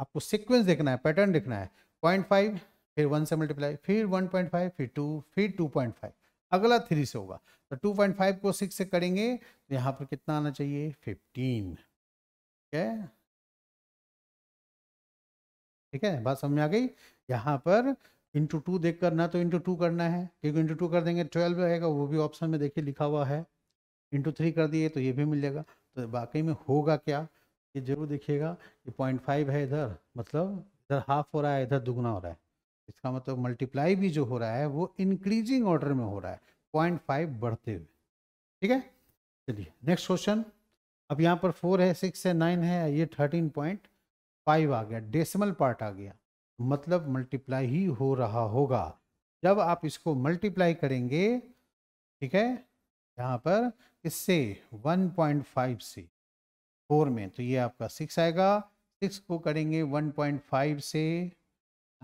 आपको सिक्वेंस देखना है पैटर्न देखना है पॉइंट फाइव फिर वन से मल्टीप्लाई फिर वन पॉइंट फाइव फिर टू फिर टू पॉइंट फाइव अगला थ्री से होगा तो टू पॉइंट फाइव को सिक्स से करेंगे तो यहाँ पर कितना आना चाहिए फिफ्टीन ठीक है ठीक है बात समझ में आ गई यहाँ पर इंटू टू देख कर ना तो इंटू टू करना है क्योंकि इंटू टू कर देंगे ट्वेल्व रहेगा वो भी ऑप्शन में देखिए लिखा हुआ है इंटू थ्री कर दिए तो ये भी मिल जाएगा तो वाकई में होगा क्या ये जरूर देखिएगा कि पॉइंट फाइव है इधर मतलब इधर हाफ हो रहा है इधर दुगना हो रहा है इसका मतलब मल्टीप्लाई भी जो हो रहा है वो इंक्रीजिंग ऑर्डर में हो रहा है पॉइंट फाइव बढ़ते हुए ठीक है चलिए नेक्स्ट क्वेश्चन अब यहाँ पर फोर है सिक्स है नाइन है ये थर्टीन पॉइंट फाइव आ गया डेसिमल पार्ट आ गया मतलब मल्टीप्लाई ही हो रहा होगा जब आप इसको मल्टीप्लाई करेंगे ठीक है यहाँ पर इससे 1.5 से फोर में तो ये आपका सिक्स आएगा सिक्स को करेंगे 1.5 से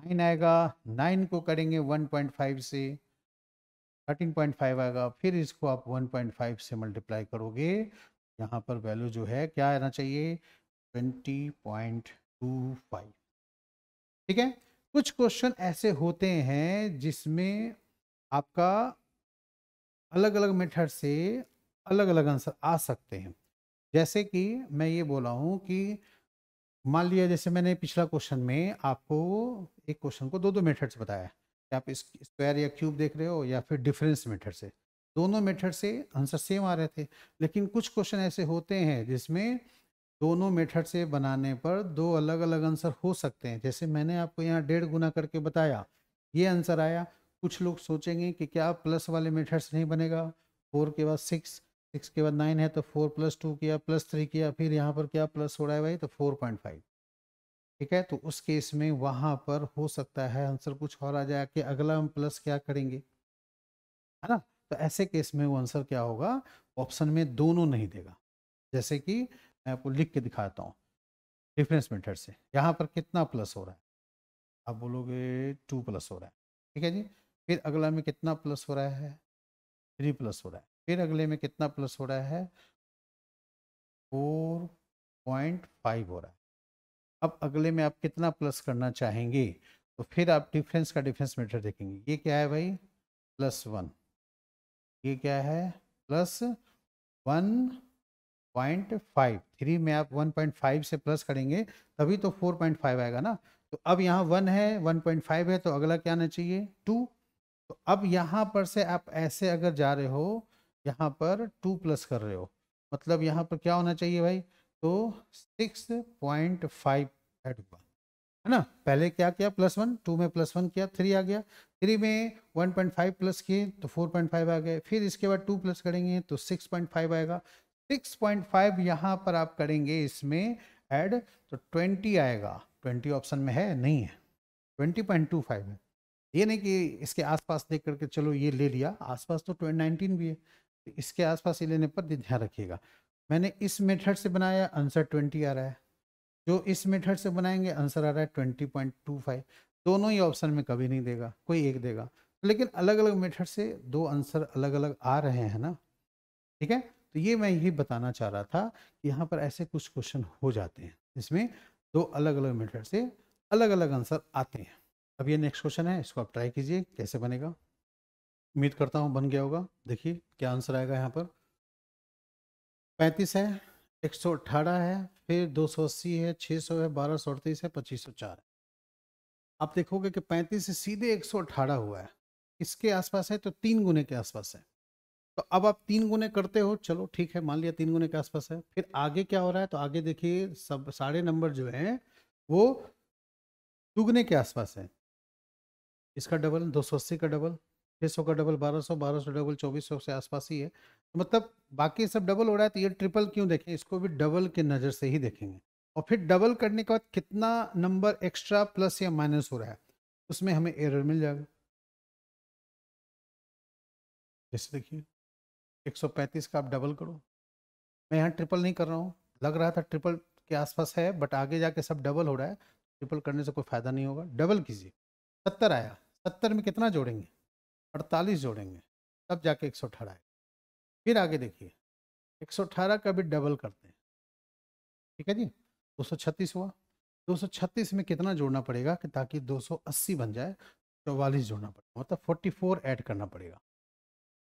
नाइन आएगा नाइन को करेंगे 1.5 से 13.5 आएगा फिर इसको आप 1.5 से मल्टीप्लाई करोगे यहाँ पर वैल्यू जो है क्या आना चाहिए पॉइंट टू फाइव ठीक है कुछ क्वेश्चन ऐसे होते हैं जिसमें आपका अलग अलग मेथड से अलग अलग आंसर आ सकते हैं जैसे कि मैं ये बोला हूँ कि मान लिया जैसे मैंने पिछला क्वेश्चन में आपको एक क्वेश्चन को दो दो मेथड्स बताया कि आप स्क्वायर या क्यूब देख रहे हो या फिर डिफरेंस मेथड से दोनों मेथड से आंसर सेम आ रहे थे लेकिन कुछ क्वेश्चन ऐसे होते हैं जिसमें दोनों मेथड से बनाने पर दो अलग अलग आंसर हो सकते हैं जैसे मैंने आपको यहाँ डेढ़ गुना करके बताया ये आंसर आया कुछ लोग सोचेंगे कि क्या प्लस वाले मेथड से नहीं बनेगा फोर के बाद सिक्स सिक्स के बाद नाइन है तो फोर प्लस टू किया प्लस थ्री किया फिर यहाँ पर क्या प्लस हो रहा है भाई तो फोर पॉइंट फाइव ठीक है तो उस केस में वहाँ पर हो सकता है आंसर कुछ और आ जाए कि अगला हम प्लस क्या करेंगे है ना तो ऐसे केस में वो आंसर क्या होगा ऑप्शन में दोनों नहीं देगा जैसे कि मैं आपको लिख के दिखाता हूँ डिफरेंस मेथड से यहाँ पर कितना प्लस हो रहा है आप बोलोगे टू प्लस हो रहा है ठीक है जी फिर अगला में कितना प्लस हो रहा है थ्री प्लस हो रहा है फिर अगले में कितना प्लस हो रहा है फोर पॉइंट फाइव हो रहा है अब अगले में आप कितना प्लस करना चाहेंगे तो फिर आप डिफरेंस का डिफरेंस मेटर देखेंगे ये क्या है भाई प्लस वन ये क्या है plus one point five three में आप वन पॉइंट फाइव से प्लस करेंगे तभी तो फोर पॉइंट फाइव आएगा ना तो अब यहाँ वन है वन पॉइंट फाइव है तो अगला क्या आना चाहिए टू तो अब यहाँ पर से आप ऐसे अगर जा रहे हो यहाँ पर टू प्लस कर रहे हो मतलब यहाँ पर क्या होना चाहिए भाई तो सिक्स पॉइंट फाइव ऐड हुआ है ना पहले क्या किया प्लस वन टू में प्लस वन किया थ्री आ गया थ्री में वन पॉइंट फाइव प्लस किए तो फोर पॉइंट फाइव आ गए फिर इसके बाद टू प्लस करेंगे तो सिक्स पॉइंट फाइव आएगा सिक्स पॉइंट फाइव यहाँ पर आप करेंगे इसमें ऐड तो ट्वेंटी आएगा ट्वेंटी ऑप्शन में है नहीं है ट्वेंटी पॉइंट टू फाइव है ये नहीं कि इसके आसपास देख करके चलो ये ले लिया आसपास तो ट्वेंट नाइनटीन भी है तो इसके आसपास ये लेने पर ध्यान रखिएगा मैंने इस मेथड से बनाया आंसर ट्वेंटी आ रहा है जो इस मेथड से बनाएंगे आंसर आ रहा है ट्वेंटी पॉइंट टू फाइव दोनों ही ऑप्शन में कभी नहीं देगा कोई एक देगा लेकिन अलग अलग मेथड से दो आंसर अलग अलग आ रहे हैं ना ठीक है तो ये मैं यही बताना चाह रहा था कि यहाँ पर ऐसे कुछ क्वेश्चन हो जाते हैं इसमें दो अलग अलग मेथड से अलग अलग आंसर आते हैं अब ये नेक्स्ट क्वेश्चन है इसको आप ट्राई कीजिए कैसे बनेगा उम्मीद करता हूँ बन गया होगा देखिए क्या आंसर आएगा यहाँ पर पैंतीस है एक सौ अट्ठारह है फिर दो सौ अस्सी है छः सौ है बारह सौ अड़तीस है पच्चीस सौ चार है आप देखोगे कि पैंतीस से सीधे एक सौ अट्ठारह हुआ है इसके आसपास है तो तीन गुने के आसपास है तो अब आप तीन गुने करते हो चलो ठीक है मान लिया तीन गुने के आसपास है फिर आगे क्या हो रहा है तो आगे देखिए सब सारे नंबर जो हैं वो दुगने के आसपास है इसका डबल दो सौ अस्सी का डबल छः सौ का डबल बारह सौ बारह सौ डबल चौबीस सौ से आसपास ही है तो मतलब बाकी सब डबल हो रहा है तो ये ट्रिपल क्यों देखें इसको भी डबल के नज़र से ही देखेंगे और फिर डबल करने के बाद कितना नंबर एक्स्ट्रा प्लस या माइनस हो रहा है उसमें हमें एरर मिल जाएगा जैसे देखिए 135 का आप डबल करो मैं यहाँ ट्रिपल नहीं कर रहा हूँ लग रहा था ट्रिपल के आसपास है बट आगे जाके सब डबल हो रहा है ट्रिपल करने से कोई फ़ायदा नहीं होगा डबल कीजिए सत्तर आया सत्तर में कितना जोड़ेंगे अड़तालीस जोड़ेंगे तब जाके एक सौ अठारह आएगा फिर आगे देखिए एक सौ अठारह का भी डबल करते हैं ठीक है जी दो सौ छत्तीस हुआ दो सौ छत्तीस में कितना जोड़ना पड़ेगा कि ताकि दो सौ अस्सी बन जाए चौवालीस जोड़ना पड़ेगा मतलब फोर्टी फोर ऐड करना पड़ेगा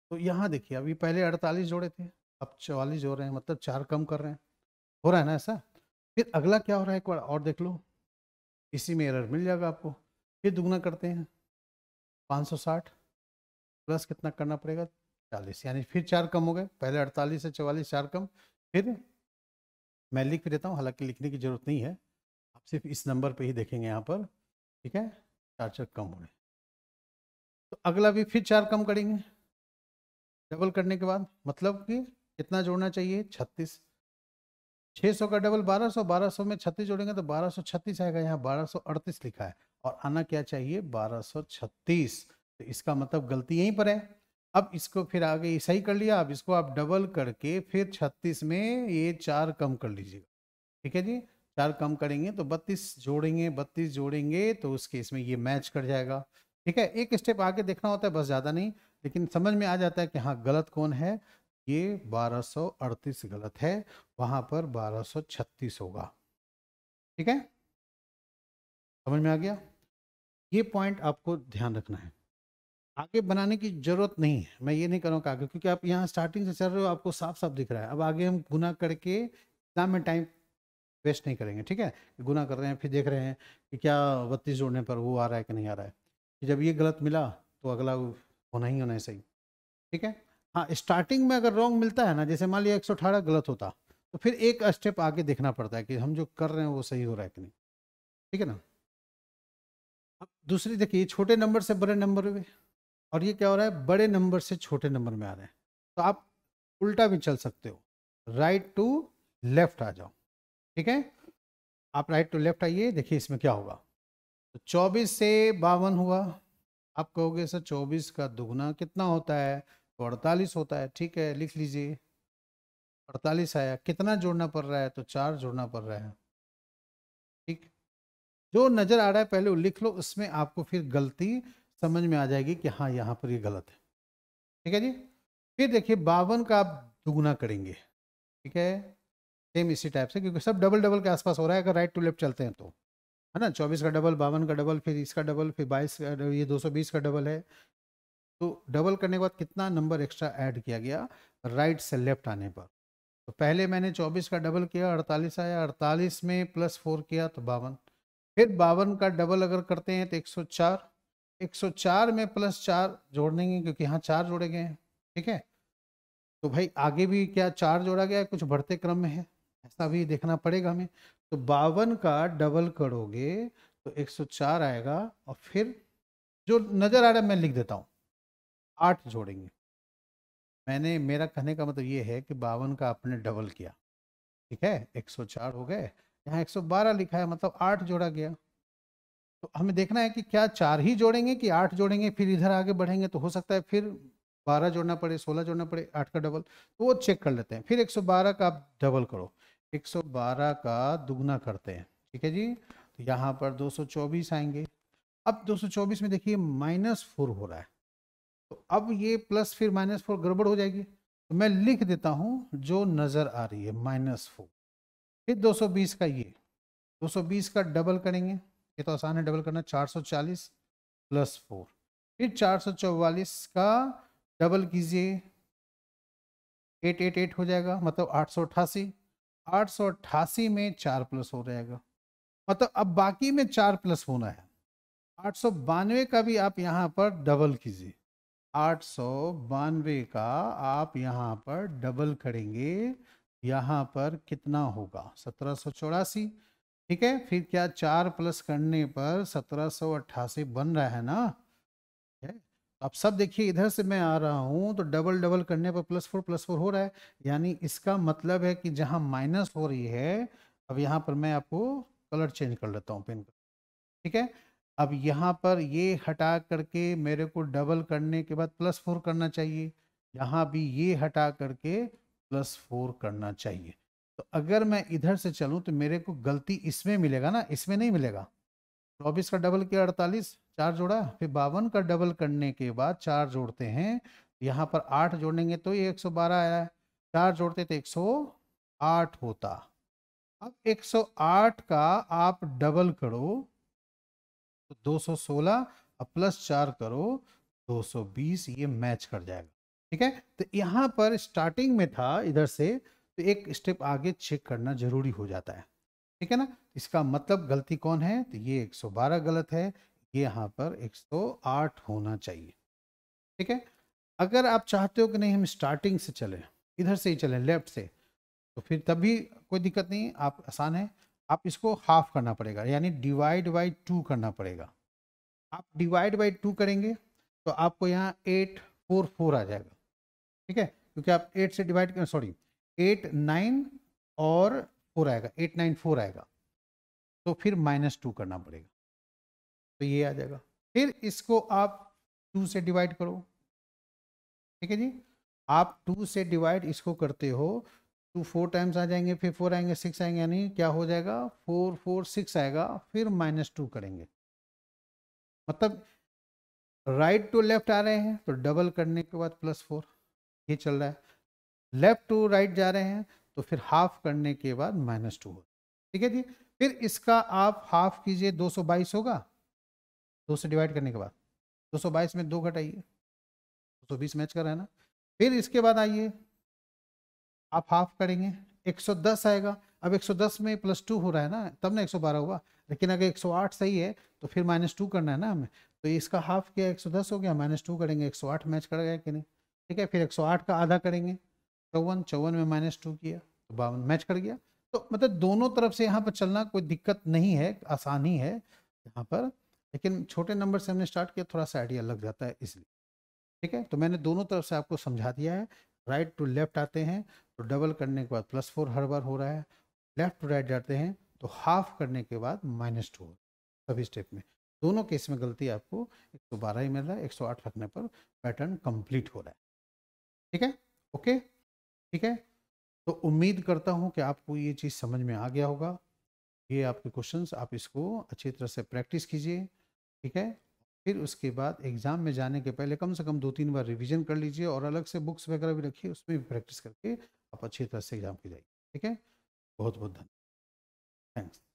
तो यहाँ देखिए अभी पहले अड़तालीस जोड़े थे अब चवालीस जोड़ रहे हैं मतलब चार कम कर रहे हैं हो रहा है ना ऐसा फिर अगला क्या हो रहा है एक बार और देख लो इसी में एरर मिल जाएगा आपको फिर दुगना करते हैं 560 प्लस कितना करना पड़ेगा 40 यानी फिर चार कम हो गए पहले 48 से 44 चार कम फिर मैं लिख भी देता हूँ हालांकि लिखने की ज़रूरत नहीं है आप सिर्फ इस नंबर पर ही देखेंगे यहाँ पर ठीक है चार चार कम हो रहे तो अगला भी फिर चार कम करेंगे डबल करने के बाद मतलब कि कितना जोड़ना चाहिए छत्तीस सौ का डबल बारह सौ में छत्तीस जोड़ेंगे तो छत्तीस आएगा यहाँ अड़तीस लिखा है और आना क्या चाहिए छत्तीस तो इसका मतलब गलती यहीं पर है अब इसको फिर आगे सही कर लिया अब इसको आप डबल करके फिर छत्तीस में ये चार कम कर लीजिएगा ठीक है जी चार कम करेंगे तो बत्तीस जोड़ेंगे बत्तीस जोड़ेंगे तो उसके इसमें ये मैच कर जाएगा ठीक है एक स्टेप आगे देखना होता है बस ज़्यादा नहीं लेकिन समझ में आ जाता है कि हाँ गलत कौन है ये 1238 गलत है वहां पर 1236 होगा ठीक है समझ में आ गया ये पॉइंट आपको ध्यान रखना है आगे बनाने की जरूरत नहीं है मैं ये नहीं करूँगा आगे क्योंकि आप यहाँ स्टार्टिंग से चल रहे हो आपको साफ साफ दिख रहा है अब आगे हम गुना करके एग्जाम में टाइम वेस्ट नहीं करेंगे ठीक है गुना कर रहे हैं फिर देख रहे हैं कि क्या बत्तीस जोड़ने पर वो आ रहा है कि नहीं आ रहा है जब ये गलत मिला तो अगला होना ही होना सही ठीक है हाँ स्टार्टिंग में अगर रॉन्ग मिलता है ना जैसे मान लिया एक गलत होता तो फिर एक स्टेप आगे देखना पड़ता है कि हम जो कर रहे हैं वो सही हो रहा है कि नहीं ठीक है ना अब दूसरी देखिए छोटे नंबर से बड़े नंबर में और ये क्या हो रहा है बड़े नंबर से छोटे नंबर में आ रहे हैं तो आप उल्टा भी चल सकते हो राइट टू लेफ्ट आ जाओ ठीक है आप राइट टू लेफ्ट आइए देखिए इसमें क्या होगा तो चौबीस से बावन हुआ आप कहोगे सर चौबीस का दुगना कितना होता है तो अड़तालीस होता है ठीक है लिख लीजिए अड़तालीस आया कितना जोड़ना पड़ रहा है तो चार जोड़ना पड़ रहा है ठीक जो नज़र आ रहा है पहले वो लिख लो उसमें आपको फिर गलती समझ में आ जाएगी कि हाँ यहाँ पर ये गलत है ठीक है जी फिर देखिए बावन का आप दुगना करेंगे ठीक है सेम इसी टाइप से क्योंकि सब डबल डबल के आसपास हो रहा है अगर राइट टू लेफ्ट चलते हैं तो है ना चौबीस का डबल बावन का डबल फिर इसका डबल फिर बाईस का ये दो सौ बीस का डबल है तो डबल करने के बाद कितना नंबर एक्स्ट्रा ऐड किया गया राइट से लेफ्ट आने पर तो पहले मैंने चौबीस का डबल किया अड़तालीस आया अड़तालीस में प्लस फोर किया तो बावन फिर बावन का डबल अगर करते हैं तो एक सौ चार एक सौ चार में प्लस चार जोड़ देंगे क्योंकि यहाँ चार जोड़े गए हैं ठीक है तो भाई आगे भी क्या चार जोड़ा गया कुछ बढ़ते क्रम में है ऐसा भी देखना पड़ेगा हमें तो बावन का डबल करोगे तो 104 आएगा और फिर जो नज़र आ रहा है मैं लिख देता हूँ आठ जोड़ेंगे मैंने मेरा कहने का मतलब ये है कि बावन का आपने डबल किया ठीक है 104 हो गए यहाँ 112 लिखा है मतलब आठ जोड़ा गया तो हमें देखना है कि क्या चार ही जोड़ेंगे कि आठ जोड़ेंगे फिर इधर आगे बढ़ेंगे तो हो सकता है फिर बारह जोड़ना पड़े सोलह जोड़ना पड़े आठ का डबल तो वो चेक कर लेते हैं फिर एक का आप डबल करो 112 का दुगना करते हैं ठीक है जी तो यहाँ पर 224 आएंगे अब 224 में देखिए माइनस फोर हो रहा है तो अब ये प्लस फिर माइनस फोर गड़बड़ हो जाएगी तो मैं लिख देता हूँ जो नज़र आ रही है माइनस फोर फिर 220 का ये 220 का डबल करेंगे ये तो आसान है डबल करना 440 प्लस फोर फिर 444 का डबल कीजिए 888 हो जाएगा मतलब आठ सौ आठ में चार प्लस हो जाएगा मतलब अब बाकी में चार प्लस होना है आठ का भी आप यहाँ पर डबल कीजिए आठ का आप यहाँ पर डबल करेंगे यहाँ पर कितना होगा सत्रह ठीक है फिर क्या चार प्लस करने पर सत्रह बन रहा है ना अब सब देखिए इधर से मैं आ रहा हूँ तो डबल डबल करने पर प्लस फोर प्लस फोर हो रहा है यानी इसका मतलब है कि जहाँ माइनस हो रही है अब यहाँ पर मैं आपको कलर चेंज कर लेता हूँ पेन का ठीक है अब यहाँ पर ये हटा करके मेरे को डबल करने के बाद प्लस फोर करना चाहिए यहाँ भी ये हटा करके प्लस फोर करना चाहिए तो अगर मैं इधर से चलूँ तो मेरे को गलती इसमें मिलेगा ना इसमें नहीं मिलेगा चौबीस तो का डबल किया अड़तालीस चार जोड़ा फिर बावन का डबल करने के बाद चार जोड़ते हैं यहाँ पर आठ जोड़ेंगे तो ये एक सौ बारह आया चार जोड़ते तो एक सौ आठ होता अब एक सौ आठ का आप डबल करो तो दो सौ सोलह और प्लस चार करो दो सौ बीस ये मैच कर जाएगा ठीक है तो यहाँ पर स्टार्टिंग में था इधर से तो एक स्टेप आगे चेक करना जरूरी हो जाता है ठीक है ना इसका मतलब गलती कौन है तो ये 112 गलत है ये यहाँ पर 108 होना चाहिए ठीक है अगर आप चाहते हो कि नहीं हम स्टार्टिंग से चलें इधर से ही चलें लेफ्ट से तो फिर तब भी कोई दिक्कत नहीं आप आसान है आप इसको हाफ करना पड़ेगा यानी डिवाइड बाई टू करना पड़ेगा आप डिवाइड बाई टू करेंगे तो आपको यहाँ एट फोर फोर आ जाएगा ठीक है क्योंकि आप एट से डिवाइड करें सॉरी एट नाइन और फोर आएगा एट नाइन फोर आएगा तो फिर माइनस टू करना पड़ेगा तो ये आ जाएगा फिर इसको आप टू से डिवाइड करो ठीक है जी आप टू से डिवाइड इसको करते हो टू फोर टाइम्स आ जाएंगे फिर फोर आएंगे सिक्स आएंगे यानी क्या हो जाएगा फोर फोर सिक्स आएगा फिर माइनस टू करेंगे मतलब राइट टू लेफ्ट आ रहे हैं तो डबल करने के बाद प्लस फोर ये चल रहा है लेफ्ट टू राइट जा रहे हैं तो फिर हाफ करने के बाद माइनस टू ठीक है जी फिर इसका आप हाफ कीजिए दो सौ बाईस होगा दो से डिवाइड करने के बाद दो सौ बाईस में दो घटाइए दो सौ बीस मैच कर रहे ना फिर इसके बाद आइए आप हाफ करेंगे 110 आएगा अब 110 में प्लस टू हो रहा है ना तब ना बारह हुआ लेकिन अगर 108 सही है तो फिर माइनस टू करना है ना हमें तो इसका हाफ किया 110 हो गया माइनस टू करेंगे 108 मैच कर गया कि नहीं ठीक है फिर 108 का आधा करेंगे चौवन चौवन में माइनस टू किया तो बावन मैच कर गया तो मतलब दोनों तरफ से यहाँ पर चलना कोई दिक्कत नहीं है आसानी है यहाँ पर लेकिन छोटे नंबर से हमने स्टार्ट किया थोड़ा सा आइडिया लग जाता है इसलिए ठीक है तो मैंने दोनों तरफ से आपको समझा दिया है राइट टू लेफ्ट आते हैं तो डबल करने के बाद प्लस फोर हर बार हो रहा है लेफ्ट टू राइट जाते हैं तो हाफ करने के बाद माइनस टू हो सभी स्टेप में दोनों केस में गलती आपको एक सौ बारह ही मिल रहा है एक सौ आठ रखने पर पैटर्न कंप्लीट हो रहा है ठीक है ओके ठीक है तो उम्मीद करता हूँ कि आपको ये चीज़ समझ में आ गया होगा ये आपके क्वेश्चंस आप इसको अच्छी तरह से प्रैक्टिस कीजिए ठीक है फिर उसके बाद एग्ज़ाम में जाने के पहले कम से कम दो तीन बार रिवीजन कर लीजिए और अलग से बुक्स वगैरह भी रखिए उसमें भी प्रैक्टिस करके आप अच्छी तरह से एग्ज़ाम की जाइए ठीक है बहुत बहुत धन्यवाद थैंक्स